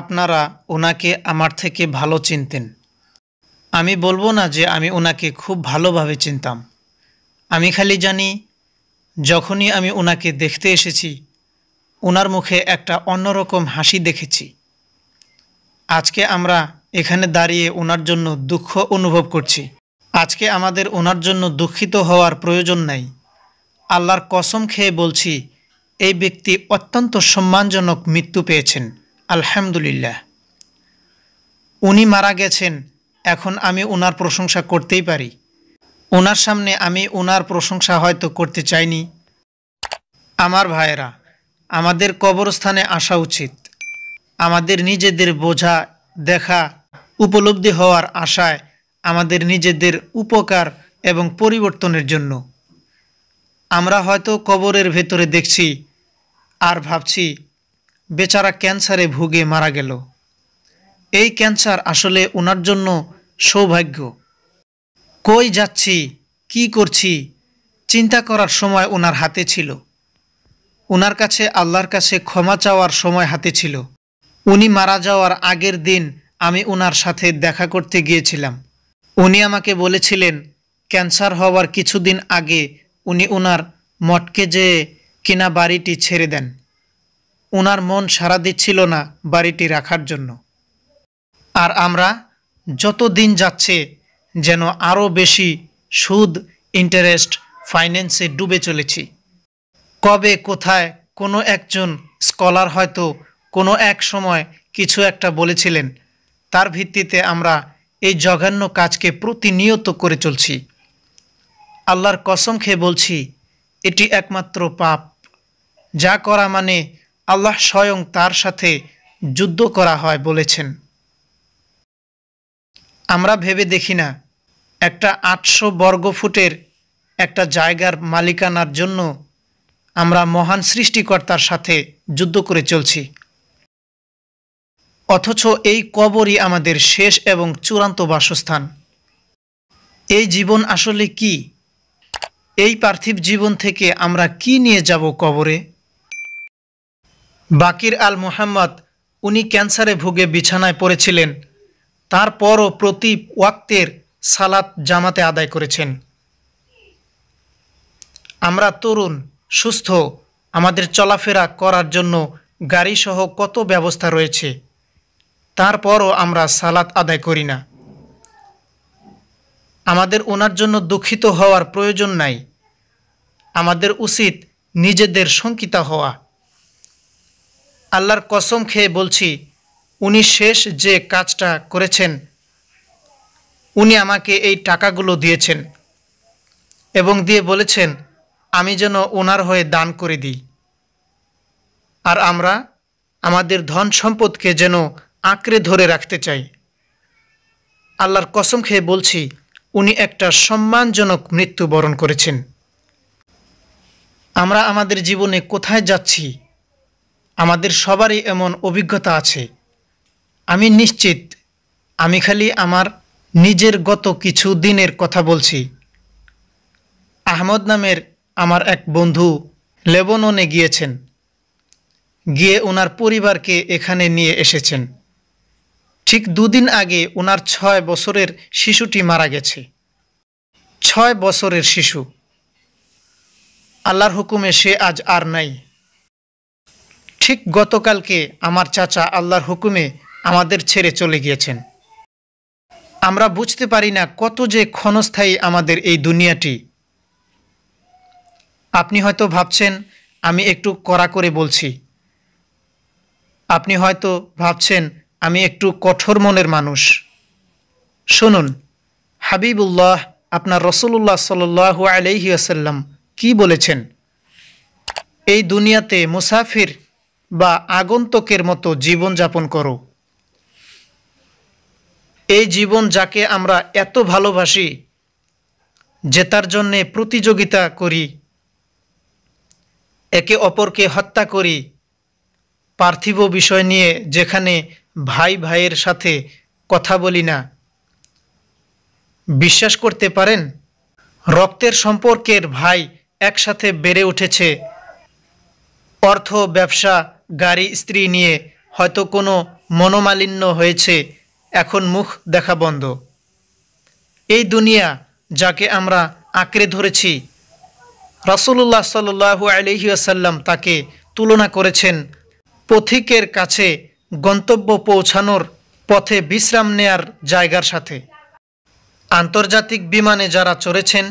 আপনারা ওনাকে আমার থেকে ভালো চিনতেন আমি বলবো না যে আমি ওনাকে খুব ভালোভাবে চিনতাম আমি খালি জানি যখনই আমি ওনাকে দেখতে এসেছি ওনার মুখে একটা অন্যরকম হাসি দেখেছি আজকে আমরা এখানে দাঁড়িয়ে ওনার জন্য দুঃখ অনুভব করছি আজকে আমাদের ওনার জন্য দুঃখিত হওয়ার প্রয়োজন নাই আল্লাহর কসম খেয়ে বলছি এই ব্যক্তি অত্যন্ত সম্মানজনক মৃত্যু পেয়েছেন আলহামদুলিল্লাহ উনি মারা গেছেন এখন আমি ওনার প্রশংসা করতেই পারি ওনার সামনে আমি ওনার প্রশংসা হয়তো করতে চাইনি আমার ভাইয়েরা আমাদের কবরস্থানে আসা উচিত আমাদের নিজেদের বোঝা দেখা উপলব্ধি হওয়ার আশায় আমাদের নিজেদের উপকার এবং পরিবর্তনের জন্য আমরা হয়তো কবরের ভেতরে দেখছি আর ভাবছি বেচারা ক্যান্সারে ভুগে মারা গেল এই ক্যান্সার আসলে ওনার জন্য সৌভাগ্য কই যাচ্ছি কি করছি চিন্তা করার সময় ওনার হাতে ছিল ওনার কাছে আল্লাহর কাছে ক্ষমা চাওয়ার সময় হাতে ছিল উনি মারা যাওয়ার আগের দিন আমি ওনার সাথে দেখা করতে গিয়েছিলাম উনি আমাকে বলেছিলেন ক্যান্সার হওয়ার কিছুদিন আগে উনি ওনার মটকে যেয়ে কিনা বাড়িটি ছেড়ে দেন উনার মন সারা দিচ্ছিল না বাড়িটি রাখার জন্য আর আমরা যত দিন যাচ্ছে যেন আরও বেশি সুদ ইন্টারেস্ট ফাইন্যান্সে ডুবে চলেছি কবে কোথায় কোনো একজন স্কলার হয়তো কোনো এক সময় কিছু একটা বলেছিলেন তার ভিত্তিতে আমরা এই জঘান্য কাজকে প্রতিনিয়ত করে চলছি আল্লাহর কসম খেয়ে বলছি এটি একমাত্র পাপ যা করা মানে আল্লাহ স্বয়ং তার সাথে যুদ্ধ করা হয় বলেছেন আমরা ভেবে দেখি না একটা আটশো বর্গফুটের একটা জায়গার মালিকানার জন্য আমরা মহান সৃষ্টিকর্তার সাথে যুদ্ধ করে চলছি অথচ এই কবরই আমাদের শেষ এবং চূড়ান্ত বাসস্থান এই জীবন আসলে কি এই পার্থিব জীবন থেকে আমরা কি নিয়ে যাব কবরে বাকির আল মোহাম্মদ উনি ক্যান্সারে ভুগে বিছানায় পড়েছিলেন তারপরও প্রতি ওয়াক্তের সালাত জামাতে আদায় করেছেন আমরা তরুণ সুস্থ আমাদের চলাফেরা করার জন্য গাড়িসহ কত ব্যবস্থা রয়েছে তারপরও আমরা সালাত আদায় করি না আমাদের ওনার জন্য দুঃখিত হওয়ার প্রয়োজন নাই আমাদের উচিত নিজেদের শঙ্কিতা হওয়া আল্লাহর কসম খেয়ে বলছি উনি শেষ যে কাজটা করেছেন উনি আমাকে এই টাকাগুলো দিয়েছেন এবং দিয়ে বলেছেন আমি যেন ওনার হয়ে দান করে দিই আর আমরা আমাদের ধন সম্পদকে যেন আঁকড়ে ধরে রাখতে চাই আল্লাহর কসম খেয়ে বলছি উনি একটা সম্মানজনক মৃত্যুবরণ করেছেন আমরা আমাদের জীবনে কোথায় যাচ্ছি আমাদের সবারই এমন অভিজ্ঞতা আছে আমি নিশ্চিত আমি খালি আমার নিজের গত কিছু দিনের কথা বলছি আহমদ নামের আমার এক বন্ধু লেবননে গিয়েছেন গিয়ে ওনার পরিবারকে এখানে নিয়ে এসেছেন ঠিক দুদিন আগে ওনার ছয় বছরের শিশুটি মারা গেছে ছয় বছরের শিশু আল্লাহর হুকুমে সে আজ আর নাই ঠিক গতকালকে আমার চাচা আল্লাহর হুকুমে আমাদের ছেড়ে চলে গিয়েছেন আমরা বুঝতে পারি না কত যে ক্ষণস্থায়ী আমাদের এই দুনিয়াটি আপনি হয়তো ভাবছেন আমি একটু কড়া করে বলছি আপনি হয়তো ভাবছেন আমি একটু কঠোর মনের মানুষ শুনুন হাবিবুল্লাহ আপনার রসুল্লাহ সাল্লু আলহিয়াসাল্লাম কি বলেছেন এই দুনিয়াতে মুসাফির বা আগন্তকের মতো জীবনযাপন করো এই জীবন যাকে আমরা এত ভালোবাসি জেতার জন্যে প্রতিযোগিতা করি একে অপরকে হত্যা করি পার্থিব বিষয় নিয়ে যেখানে ভাই ভাইয়ের সাথে কথা বলি না বিশ্বাস করতে পারেন রক্তের সম্পর্কের ভাই একসাথে বেড়ে উঠেছে অর্থ ব্যবসা গাড়ি স্ত্রী নিয়ে হয়তো কোনো মনোমালিন্য হয়েছে এখন মুখ দেখা বন্ধ এই দুনিয়া যাকে আমরা আঁকড়ে ধরেছি রসুল্লাহ সাল্লু আলহিউসাল্লাম তাকে তুলনা করেছেন পথিকের কাছে গন্তব্য পৌঁছানোর পথে বিশ্রাম নেয়ার জায়গার সাথে আন্তর্জাতিক বিমানে যারা চড়েছেন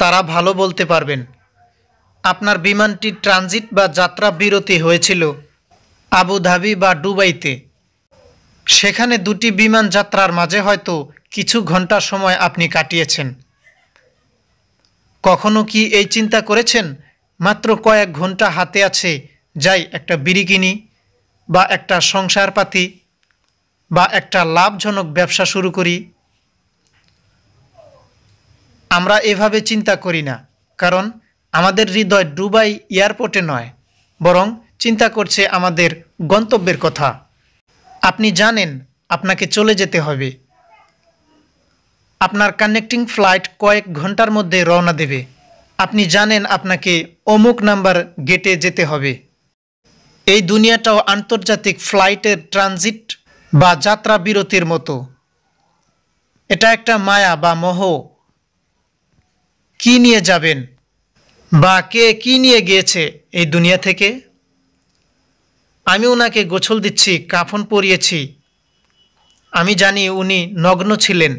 তারা ভালো বলতে পারবেন আপনার বিমানটি ট্রানজিট বা যাত্রা বিরতি হয়েছিল আবুধাবি বা ডুবাইতে সেখানে দুটি বিমান যাত্রার মাঝে হয়তো কিছু ঘন্টা সময় আপনি কাটিয়েছেন কখনো কি এই চিন্তা করেছেন মাত্র কয়েক ঘন্টা হাতে আছে যাই একটা বিড়ি কিনি বা একটা সংসারপাতি বা একটা লাভজনক ব্যবসা শুরু করি আমরা এভাবে চিন্তা করি না কারণ আমাদের হৃদয় ডুবাই এয়ারপোর্টে নয় বরং চিন্তা করছে আমাদের গন্তব্যের কথা আপনি জানেন আপনাকে চলে যেতে হবে আপনার কানেক্টিং ফ্লাইট কয়েক ঘন্টার মধ্যে রওনা দেবে আপনি জানেন আপনাকে অমুক নাম্বার গেটে যেতে হবে এই দুনিয়াটাও আন্তর্জাতিক ফ্লাইটের ট্রানজিট বা যাত্রা বিরতির মতো এটা একটা মায়া বা মহ কি নিয়ে যাবেন বা কে কি নিয়ে গিয়েছে এই দুনিয়া থেকে আমি ওনাকে গোছল দিচ্ছি কাফন পরিয়েছি আমি জানি উনি নগ্ন ছিলেন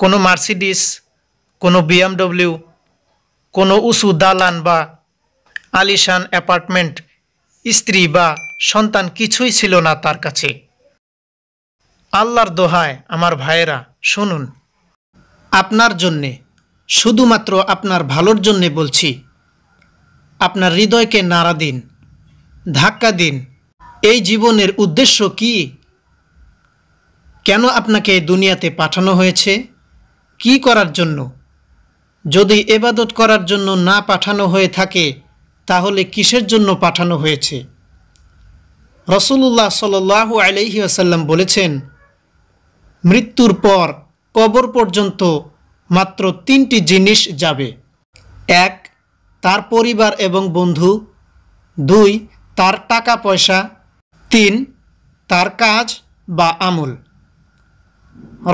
কোনো মার্সিডিস কোনো বিএমডব্লিউ কোনো উঁচু দালান বা আলিশান অ্যাপার্টমেন্ট স্ত্রী বা সন্তান কিছুই ছিল না তার কাছে আল্লাহর দোহায় আমার ভাইয়েরা শুনুন আপনার জন্যে শুধুমাত্র আপনার ভালোর জন্যে বলছি আপনার হৃদয়কে নাড়া দিন ধাক্কা দিন এই জীবনের উদ্দেশ্য কি কেন আপনাকে দুনিয়াতে পাঠানো হয়েছে কি করার জন্য যদি এবাদত করার জন্য না পাঠানো হয়ে থাকে তাহলে কিসের জন্য পাঠানো হয়েছে রসুল্লাহ সাল আলহি আসাল্লাম বলেছেন মৃত্যুর পর কবর পর্যন্ত মাত্র তিনটি জিনিস যাবে এক তার পরিবার এবং বন্ধু দুই তার টাকা পয়সা তিন তার কাজ বা আমুল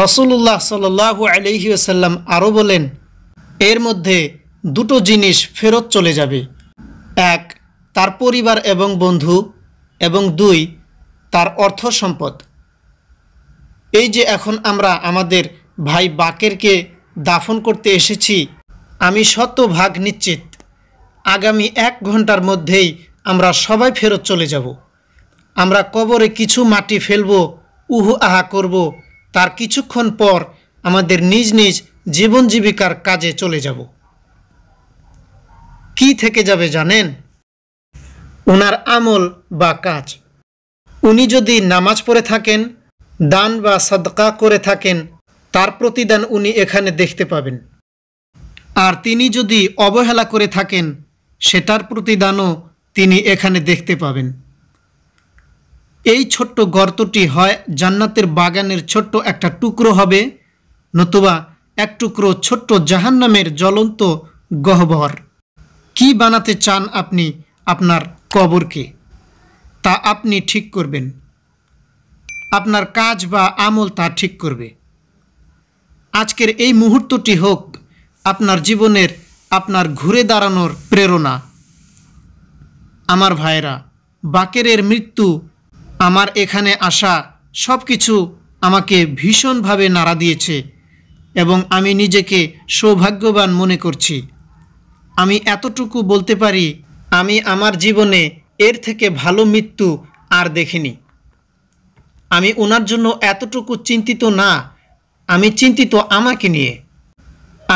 রসুল্লাহ সাল্লাহ আলহিউসাল্লাম আরও বলেন এর মধ্যে দুটো জিনিস ফেরত চলে যাবে এক তার পরিবার এবং বন্ধু এবং দুই তার অর্থ সম্পদ এই যে এখন আমরা আমাদের ভাই বাকেরকে দাফন করতে এসেছি আমি শতভাগ নিশ্চিত আগামী এক ঘন্টার মধ্যেই আমরা সবাই ফেরত চলে যাব আমরা কবরে কিছু মাটি ফেলব উহু আহা করব তার কিছুক্ষণ পর আমাদের নিজ নিজ জীবন জীবিকার কাজে চলে যাব কি থেকে যাবে জানেন ওনার আমল বা কাজ উনি যদি নামাজ পড়ে থাকেন দান বা সদকা করে থাকেন তার প্রতিদান উনি এখানে দেখতে পাবেন আর তিনি যদি অবহেলা করে থাকেন সেটার প্রতিদানও তিনি এখানে দেখতে পাবেন এই ছোট্ট গর্তটি হয় জান্নাতের বাগানের ছোট্ট একটা টুকরো হবে নতুবা এক টুকরো ছোট্ট জাহান্নামের জ্বলন্ত গহ্বর কি বানাতে চান আপনি আপনার কবরকে তা আপনি ঠিক করবেন আপনার কাজ বা আমল তা ঠিক করবে আজকের এই মুহূর্তটি হোক আপনার জীবনের আপনার ঘুরে দাঁড়ানোর প্রেরণা আমার ভাইরা বাকেরের মৃত্যু আমার এখানে আসা সব কিছু আমাকে ভীষণভাবে নাড়া দিয়েছে এবং আমি নিজেকে সৌভাগ্যবান মনে করছি আমি এতটুকু বলতে পারি আমি আমার জীবনে এর থেকে ভালো মৃত্যু আর দেখিনি আমি ওনার জন্য এতটুকু চিন্তিত না আমি চিন্তিত আমাকে নিয়ে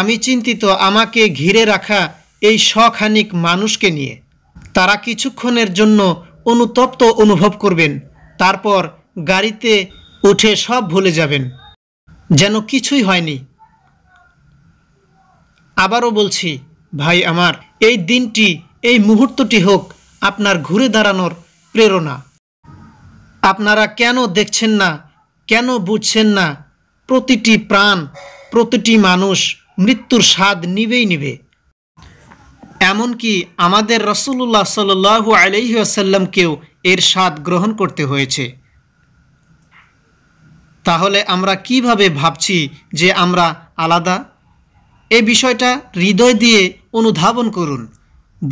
আমি চিন্তিত আমাকে ঘিরে রাখা এই সখানিক মানুষকে নিয়ে তারা কিছুক্ষণের জন্য অনুতপ্ত অনুভব করবেন তারপর গাড়িতে উঠে সব ভুলে যাবেন যেন কিছুই হয়নি আবারও বলছি ভাই আমার এই দিনটি এই মুহূর্তটি হোক আপনার ঘুরে দাঁড়ানোর প্রেরণা আপনারা কেন দেখছেন না কেন বুঝছেন না প্রতিটি প্রাণ প্রতিটি মানুষ মৃত্যুর স্বাদ নিবেই নিবে এমনকি আমাদের রসুল্লাহ সাল্লু আলহিউসাল্লামকেও এর স্বাদ গ্রহণ করতে হয়েছে তাহলে আমরা কিভাবে ভাবছি যে আমরা আলাদা এ বিষয়টা হৃদয় দিয়ে অনুধাবন করুন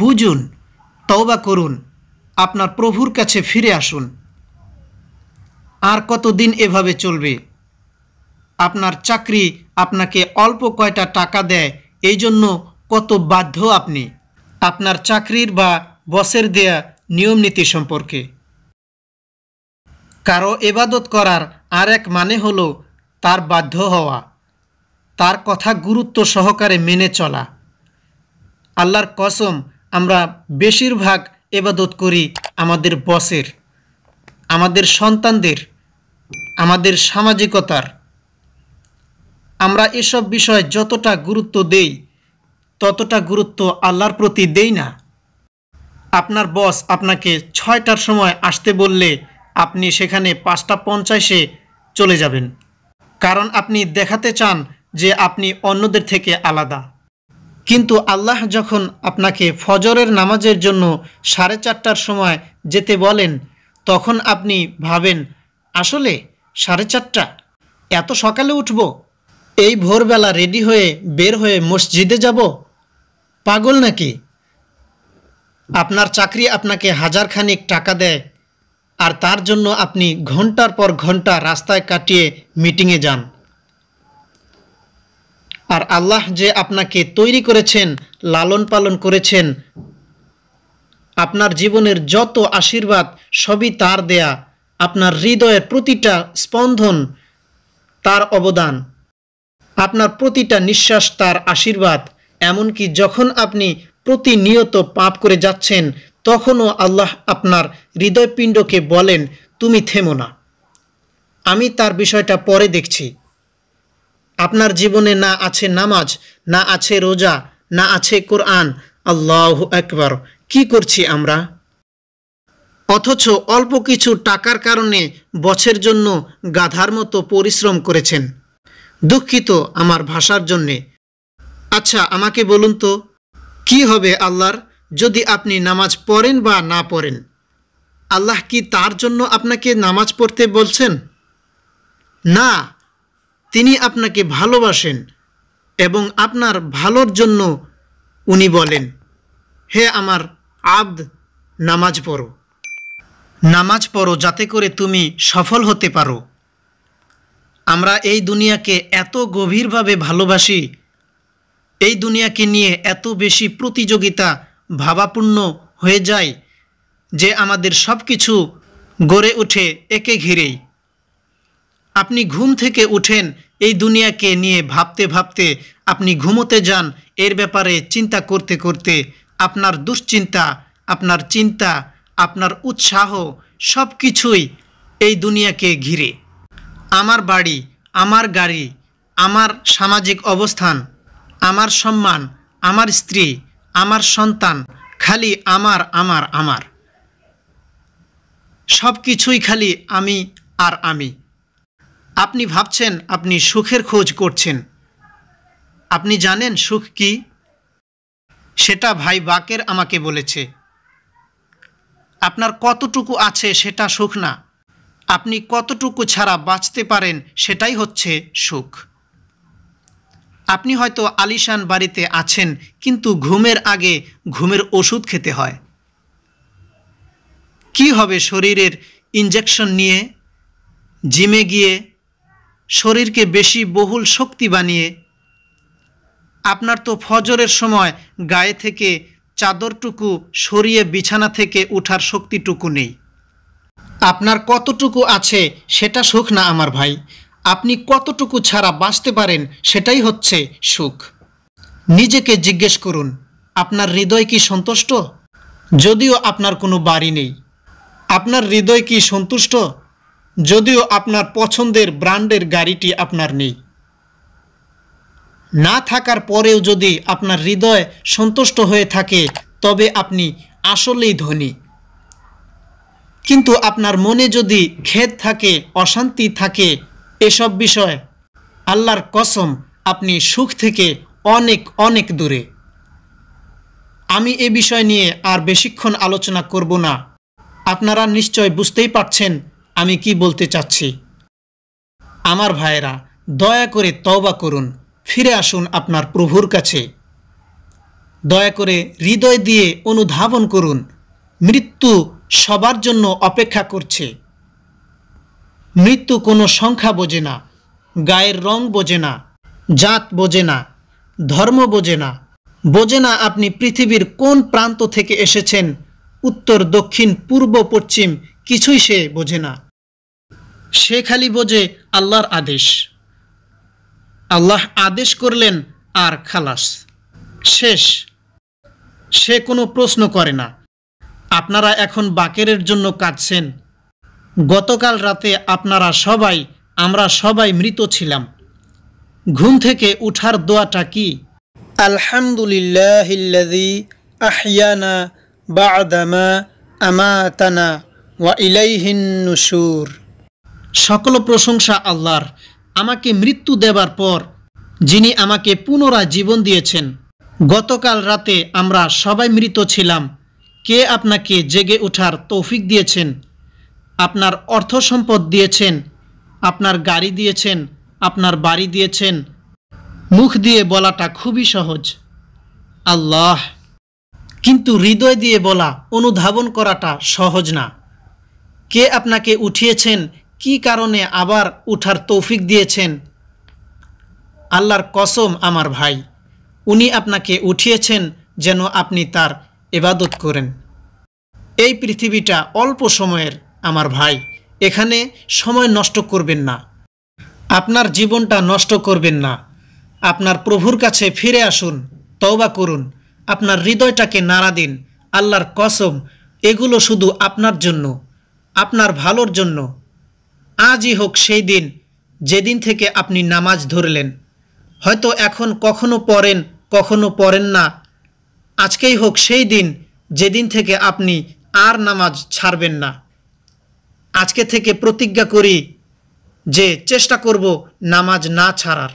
বুঝুন তওবা করুন আপনার প্রভুর কাছে ফিরে আসুন আর কতদিন এভাবে চলবে আপনার চাকরি আপনাকে অল্প কয়টা টাকা দেয় এই জন্য কত বাধ্য আপনি আপনার চাকরির বা বসের দেয়া নিয়মনীতি সম্পর্কে কারো এবাদত করার আর এক মানে হল তার বাধ্য হওয়া তার কথা গুরুত্ব সহকারে মেনে চলা আল্লাহর কসম আমরা বেশিরভাগ এবাদত করি আমাদের বসের আমাদের সন্তানদের আমাদের সামাজিকতার আমরা এসব বিষয়ে যতটা গুরুত্ব দেই ততটা গুরুত্ব আল্লাহর প্রতি দেই না আপনার বস আপনাকে ছয়টার সময় আসতে বললে আপনি সেখানে পাঁচটা পঞ্চাশে চলে যাবেন কারণ আপনি দেখাতে চান যে আপনি অন্যদের থেকে আলাদা কিন্তু আল্লাহ যখন আপনাকে ফজরের নামাজের জন্য সাড়ে চারটার সময় যেতে বলেন তখন আপনি ভাবেন আসলে সাড়ে চারটা এত সকালে উঠব এই ভোরবেলা রেডি হয়ে বের হয়ে মসজিদে যাব পাগল নাকি আপনার চাকরি আপনাকে হাজারখানিক টাকা দেয় আর তার জন্য আপনি ঘন্টার পর ঘন্টা রাস্তায় কাটিয়ে মিটিংয়ে যান আর আল্লাহ যে আপনাকে তৈরি করেছেন লালন পালন করেছেন আপনার জীবনের যত আশীর্বাদ সবই তার দেয়া আপনার হৃদয়ের প্রতিটা স্পন্দন তার অবদান আপনার প্রতিটা নিঃশ্বাস তার আশীর্বাদ এমনকি যখন আপনি প্রতিনিয়ত পাপ করে যাচ্ছেন তখনও আল্লাহ আপনার হৃদয়পিণ্ডকে বলেন তুমি থেমো না আমি তার বিষয়টা পরে দেখছি আপনার জীবনে না আছে নামাজ না আছে রোজা না আছে কোরআন আল্লাহ একবার কি করছি আমরা অথচ অল্প কিছু টাকার কারণে বছর জন্য গাধার মতো পরিশ্রম করেছেন দুঃখিত আমার ভাষার জন্যে আচ্ছা আমাকে বলুন তো কি হবে আল্লাহর যদি আপনি নামাজ পড়েন বা না পড়েন আল্লাহ কি তার জন্য আপনাকে নামাজ পড়তে বলছেন না তিনি আপনাকে ভালোবাসেন এবং আপনার ভালোর জন্য উনি বলেন হে আমার আব্দ নামাজ পড়ো নামাজ পড়ো যাতে করে তুমি সফল হতে পারো আমরা এই দুনিয়াকে এত গভীরভাবে ভালোবাসি এই দুনিয়াকে নিয়ে এত বেশি প্রতিযোগিতা ভাবাপূর্ণ হয়ে যায় যে আমাদের সব কিছু গড়ে উঠে একে ঘিরেই আপনি ঘুম থেকে উঠেন এই দুনিয়াকে নিয়ে ভাবতে ভাবতে আপনি ঘুমোতে যান এর ব্যাপারে চিন্তা করতে করতে আপনার দুশ্চিন্তা আপনার চিন্তা আপনার উৎসাহ সব কিছুই এই দুনিয়াকে ঘিরে আমার বাড়ি আমার গাড়ি আমার সামাজিক অবস্থান আমার সম্মান আমার স্ত্রী আমার সন্তান খালি আমার আমার আমার সব কিছুই খালি আমি আর আমি আপনি ভাবছেন আপনি সুখের খোঁজ করছেন আপনি জানেন সুখ কি সেটা ভাই বাকের আমাকে বলেছে আপনার কতটুকু আছে সেটা সুখ না আপনি কতটুকু ছাড়া বাঁচতে পারেন সেটাই হচ্ছে সুখ আপনি হয়তো আলিশান বাড়িতে আছেন কিন্তু ঘুমের আগে ঘুমের ওষুধ খেতে হয় কি হবে শরীরের ইঞ্জেকশন নিয়ে জিমে গিয়ে শরীরকে বেশি বহুল শক্তি বানিয়ে আপনার তো ফজরের সময় গায়ে থেকে চাদরটুকু সরিয়ে বিছানা থেকে উঠার শক্তিটুকু নেই আপনার কতটুকু আছে সেটা সুখ না আমার ভাই আপনি কতটুকু ছাড়া বাঁচতে পারেন সেটাই হচ্ছে সুখ নিজেকে জিজ্ঞেস করুন আপনার হৃদয় কি সন্তুষ্ট যদিও আপনার কোনো বাড়ি নেই আপনার হৃদয় কি সন্তুষ্ট যদিও আপনার পছন্দের ব্র্যান্ডের গাড়িটি আপনার নেই না থাকার পরেও যদি আপনার হৃদয় সন্তুষ্ট হয়ে থাকে তবে আপনি আসলেই ধনী কিন্তু আপনার মনে যদি খেদ থাকে অশান্তি থাকে এসব বিষয় আল্লাহর কসম আপনি সুখ থেকে অনেক অনেক দূরে আমি এ বিষয় নিয়ে আর বেশিক্ষণ আলোচনা করব না আপনারা নিশ্চয় বুঝতেই পারছেন আমি কি বলতে চাচ্ছি আমার ভাইয়েরা দয়া করে তওবা করুন ফিরে আসুন আপনার প্রভুর কাছে দয়া করে হৃদয় দিয়ে অনুধাবন করুন মৃত্যু সবার জন্য অপেক্ষা করছে মৃত্যু কোনো সংখ্যা বোঝে না গায়ের রং বোঝে না জাত বোঝে না ধর্ম বোঝে না বোঝে না আপনি পৃথিবীর কোন প্রান্ত থেকে এসেছেন উত্তর দক্ষিণ পূর্ব পশ্চিম কিছুই সে বোঝে না সে খালি বোঝে আল্লাহর আদেশ আল্লাহ আদেশ করলেন আর খালাস শেষ সে কোনো প্রশ্ন করে না আপনারা এখন বাকেরের জন্য কাঁদছেন গতকাল রাতে আপনারা সবাই আমরা সবাই মৃত ছিলাম ঘুম থেকে উঠার দোয়াটা কি আলহামদুলিল্লাহ আমাতানা ওয়া সকল প্রশংসা আল্লাহর আমাকে মৃত্যু দেবার পর যিনি আমাকে পুনরায় জীবন দিয়েছেন গতকাল রাতে আমরা সবাই মৃত ছিলাম কে আপনাকে জেগে ওঠার তৌফিক দিয়েছেন আপনার অর্থ সম্পদ দিয়েছেন আপনার গাড়ি দিয়েছেন আপনার বাড়ি দিয়েছেন মুখ দিয়ে বলাটা খুবই সহজ আল্লাহ কিন্তু হৃদয় দিয়ে বলা অনুধাবন করাটা সহজ না কে আপনাকে উঠিয়েছেন কি কারণে আবার উঠার তৌফিক দিয়েছেন আল্লাহর কসম আমার ভাই উনি আপনাকে উঠিয়েছেন যেন আপনি তার এবাদত করেন এই পৃথিবীটা অল্প সময়ের আমার ভাই এখানে সময় নষ্ট করবেন না আপনার জীবনটা নষ্ট করবেন না আপনার প্রভুর কাছে ফিরে আসুন তওবা করুন আপনার হৃদয়টাকে নাড়া দিন আল্লাহর কসম এগুলো শুধু আপনার জন্য আপনার ভালোর জন্য আজই হোক সেই দিন যেদিন থেকে আপনি নামাজ ধরলেন হয়তো এখন কখনো পড়েন কখনো পড়েন না আজকেই হোক সেই দিন যেদিন থেকে আপনি আর নামাজ ছাড়বেন না আজকে থেকে প্রতিজ্ঞা করি যে চেষ্টা করব নামাজ না ছাড়ার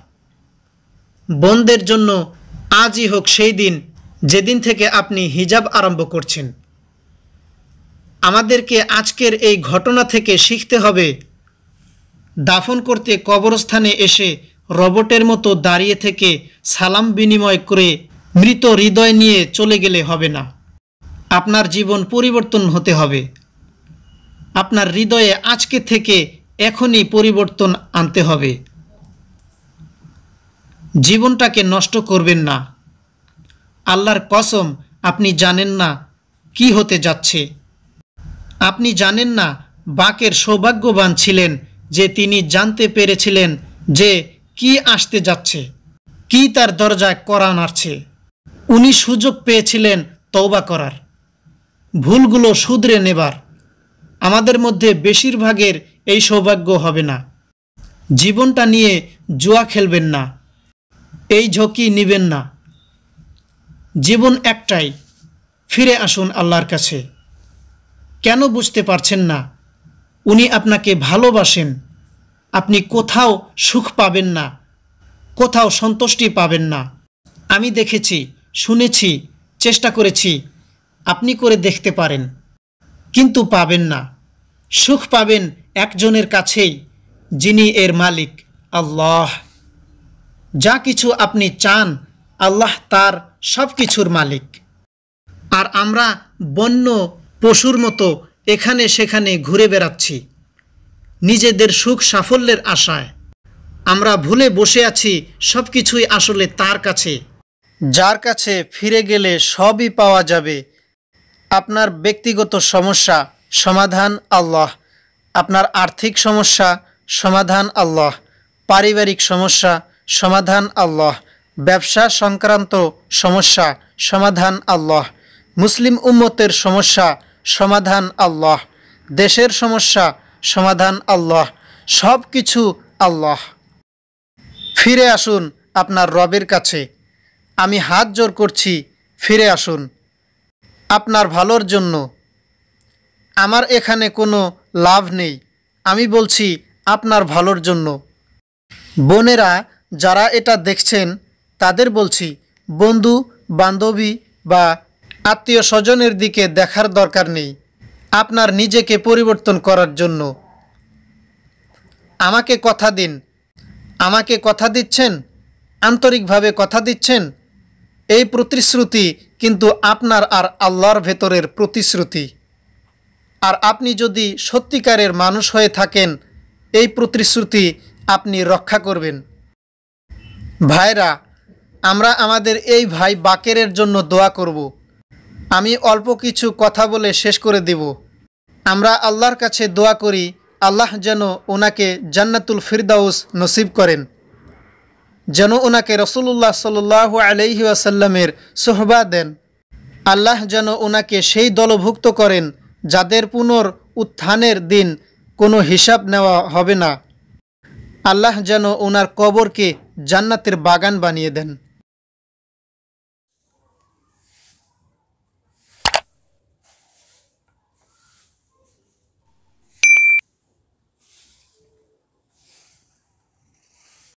বন্ধের জন্য আজই হোক সেই দিন যেদিন থেকে আপনি হিজাব আরম্ভ করছেন আমাদেরকে আজকের এই ঘটনা থেকে শিখতে হবে দাফন করতে কবরস্থানে এসে রবটের মতো দাঁড়িয়ে থেকে সালাম বিনিময় করে মৃত হৃদয় নিয়ে চলে গেলে হবে না আপনার জীবন পরিবর্তন হতে হবে আপনার হৃদয়ে আজকে থেকে এখনই পরিবর্তন আনতে হবে জীবনটাকে নষ্ট করবেন না আল্লাহর কসম আপনি জানেন না কি হতে যাচ্ছে আপনি জানেন না বাকের সৌভাগ্যবান ছিলেন যে তিনি জানতে পেরেছিলেন যে কি আসতে যাচ্ছে কি তার দরজায় করা নাড়ছে উনি সুযোগ পেয়েছিলেন তৌবা করার ভুলগুলো শুধরে নেবার আমাদের মধ্যে বেশিরভাগের এই সৌভাগ্য হবে না জীবনটা নিয়ে জুয়া খেলবেন না এই ঝুঁকি নিবেন না জীবন একটাই ফিরে আসুন আল্লাহর কাছে কেন বুঝতে পারছেন না উনি আপনাকে ভালোবাসেন আপনি কোথাও সুখ পাবেন না কোথাও সন্তুষ্টি পাবেন না আমি দেখেছি শুনেছি চেষ্টা করেছি আপনি করে দেখতে পারেন কিন্তু পাবেন না সুখ পাবেন একজনের কাছেই যিনি এর মালিক আল্লাহ যা কিছু আপনি চান আল্লাহ তার সব কিছুর মালিক আর আমরা বন্য পশুর মতো এখানে সেখানে ঘুরে বেড়াচ্ছি নিজেদের সুখ সাফল্যের আশায় আমরা ভুলে বসে আছি সব কিছুই আসলে তার কাছে যার কাছে ফিরে গেলে সবই পাওয়া যাবে আপনার ব্যক্তিগত সমস্যা সমাধান আল্লাহ আপনার আর্থিক সমস্যা সমাধান আল্লাহ পারিবারিক সমস্যা সমাধান আল্লাহ ব্যবসা সংক্রান্ত সমস্যা সমাধান আল্লাহ মুসলিম উম্মতের সমস্যা সমাধান আল্লাহ দেশের সমস্যা সমাধান আল্লাহ সব কিছু আল্লাহ ফিরে আসুন আপনার রবের কাছে আমি হাত জোর করছি ফিরে আসুন আপনার ভালোর জন্য আমার এখানে কোনো লাভ নেই আমি বলছি আপনার ভালোর জন্য বোনেরা যারা এটা দেখছেন তাদের বলছি বন্ধু বান্ধবী বা আত্মীয় স্বজনের দিকে দেখার দরকার নেই আপনার নিজেকে পরিবর্তন করার জন্য আমাকে কথা দিন আমাকে কথা দিচ্ছেন আন্তরিকভাবে কথা দিচ্ছেন এই প্রতিশ্রুতি কিন্তু আপনার আর আল্লাহর ভেতরের প্রতিশ্রুতি আর আপনি যদি সত্যিকারের মানুষ হয়ে থাকেন এই প্রতিশ্রুতি আপনি রক্ষা করবেন ভাইরা আমরা আমাদের এই ভাই বাকেরের জন্য দোয়া করব আমি অল্প কিছু কথা বলে শেষ করে দেব আমরা আল্লাহর কাছে দোয়া করি আল্লাহ যেন ওনাকে জান্নাতুল ফিরদাউস নসিব করেন যেন ওনাকে রসুল্লাহ সাল আলহি আসাল্লামের সোহবা দেন আল্লাহ যেন ওনাকে সেই দলভুক্ত করেন যাদের পুনর উত্থানের দিন কোনো হিসাব নেওয়া হবে না আল্লাহ যেন ওনার কবরকে জান্নাতের বাগান বানিয়ে দেন